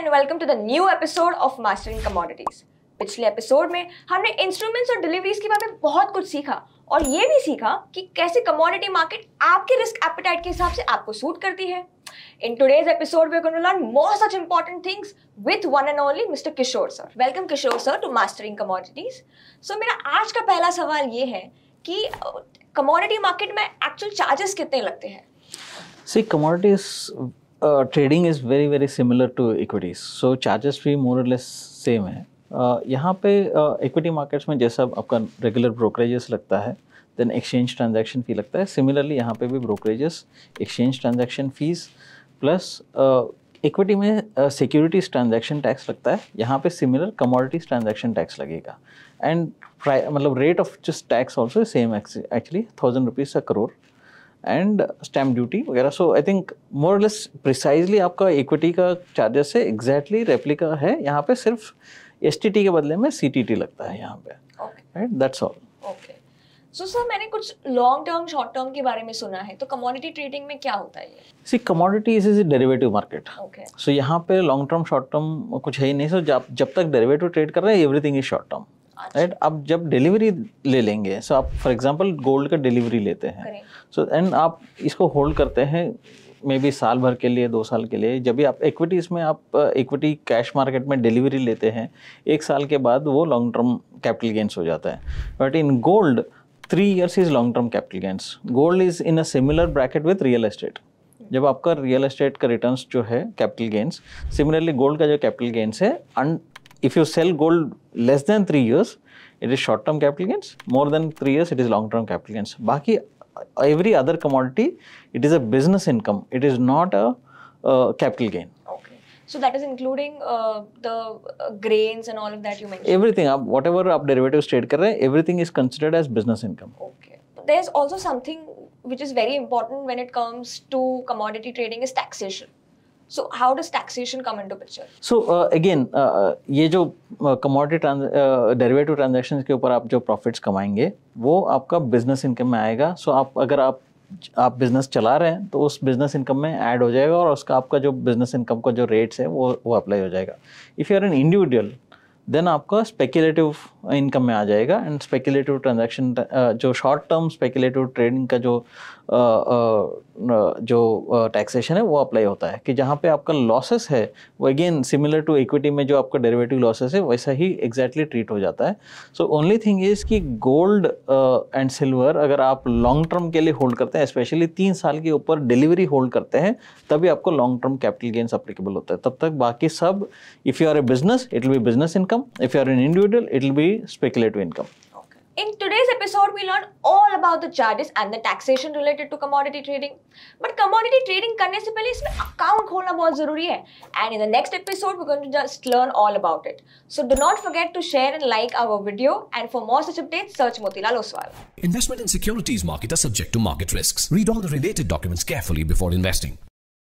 And welcome to the new episode of mastering commodities पिछले episode में हमने instruments और डिलीवरीज के बारे में बहुत कुछ सीखा और ये भी सीखा कि कैसे कमोडिटी मार्केट आपके रिस्क एपेटाइट के हिसाब से आपको सूट करती है In today's episode, we're going to learn more such important things with one and only Mr. Kishore sir. Welcome Kishore sir to Mastering Commodities. So मेरा आज का पहला सवाल ये है कि कमोडिटी uh, मार्केट में एक्चुअल चार्जेस कितने लगते हैं see commodities trading is very very similar to equities so charges भी मोर or less है uh, यहाँ पे इक्विटी uh, मार्केट्स में जैसा आपका रेगुलर ब्रोकरेजेस लगता है देन एक्सचेंज ट्रांजेक्शन फ़ी लगता है सिमिलरली यहाँ पे भी brokerages exchange transaction fees plus equity में सिक्योरिटीज़ ट्रांजेक्शन टैक्स लगता है यहाँ पे सिमिलर कमोडिटीज़ ट्रांजेक्शन टैक्स लगेगा एंड मतलब rate of just tax also same actually thousand rupees a crore and stamp duty वगैरह so I think more less precisely आपका equity का चार्जेस से एग्जैक्टली रेप्लिका है यहाँ पे सिर्फ एस के बदले में सी लगता है यहाँ पे right that's all okay so sir मैंने कुछ लॉन्ग टर्म शॉर्ट टर्म के बारे में सुना है तो कमोडिटी ट्रेडिंग में क्या होता है see commodity is is derivative market so यहाँ पे लॉन्ग टर्म शॉर्ट टर्म कुछ है ही नहीं सो so, जब जब तक डेरिवेटिव ट्रेड कर रहे हैं everything is short term right आप जब डिलीवरी ले लेंगे सो आप फॉर एग्जांपल गोल्ड का डिलीवरी लेते हैं सो एंड आप इसको होल्ड करते हैं मे बी साल भर के लिए दो साल के लिए जब भी आप इक्विटीज़ में आप इक्विटी कैश मार्केट में डिलीवरी लेते हैं एक साल के बाद वो लॉन्ग टर्म कैपिटल गेंस हो जाता है but in gold three years is long term capital gains gold is in a similar bracket with real estate जब आपका रियल एस्टेट का रिटर्न्स जो है कैपिटल गेंस सिमिलरली गोल्ड का जो कैपिटल गेंस है if you sell gold less than three years, it is short-term capital gains. More than three years, it is long-term capital gains. Baki, uh, every other commodity, it is a business income. It is not a uh, capital gain. Okay. So that is including uh, the uh, grains and all of that you mentioned. Everything, up, uh, whatever up derivatives trade kar rahe, everything is considered as business income. Okay. There is also something which is very important when it comes to commodity trading is taxation. So how does taxation come into picture? So uh, again, uh, uh ये जो uh, commodity trans, uh, derivative transactions के ऊपर आप जो profits कमाएंगे वो आपका business income में आएगा सो so आप अगर आप आप बिज़नेस चला रहे हैं तो उस बिज़नेस इनकम में ऐड हो जाएगा और उसका आपका जो बिज़नेस इनकम का जो रेट्स है वो वो अप्लाई हो जाएगा if you are an individual then आपका स्पेकुलेटिव इनकम में आ जाएगा एंड स्पेकुलेटिव ट्रांजैक्शन जो शॉर्ट टर्म स्पेकुलेटिव ट्रेडिंग का जो जो टैक्सेशन है वो अप्लाई होता है कि जहाँ पे आपका लॉसेस है वो अगेन सिमिलर टू इक्विटी में जो आपका डेरिवेटिव लॉसेस है वैसा ही एग्जैक्टली exactly ट्रीट हो जाता है सो ओनली थिंग इज़ कि गोल्ड एंड सिल्वर अगर आप लॉन्ग टर्म के लिए होल्ड करते हैं स्पेशली तीन साल के ऊपर डिलीवरी होल्ड करते हैं तभी आपको long term capital gains applicable होता है तब तक बाकी सब if you are a business it will be business income if you are an individual it will be speculative income. In today's episode, we learned all about the charges and the taxation related to commodity trading. But commodity trading करने से पहले इसमें account खोलना बहुत ज़रूरी है. And in the next episode, we're going to just learn all about it. So do not forget to share and like our video. And for more such updates, search Motilal Oswal. Investment in securities market are subject to market risks. Read all the related documents carefully before investing.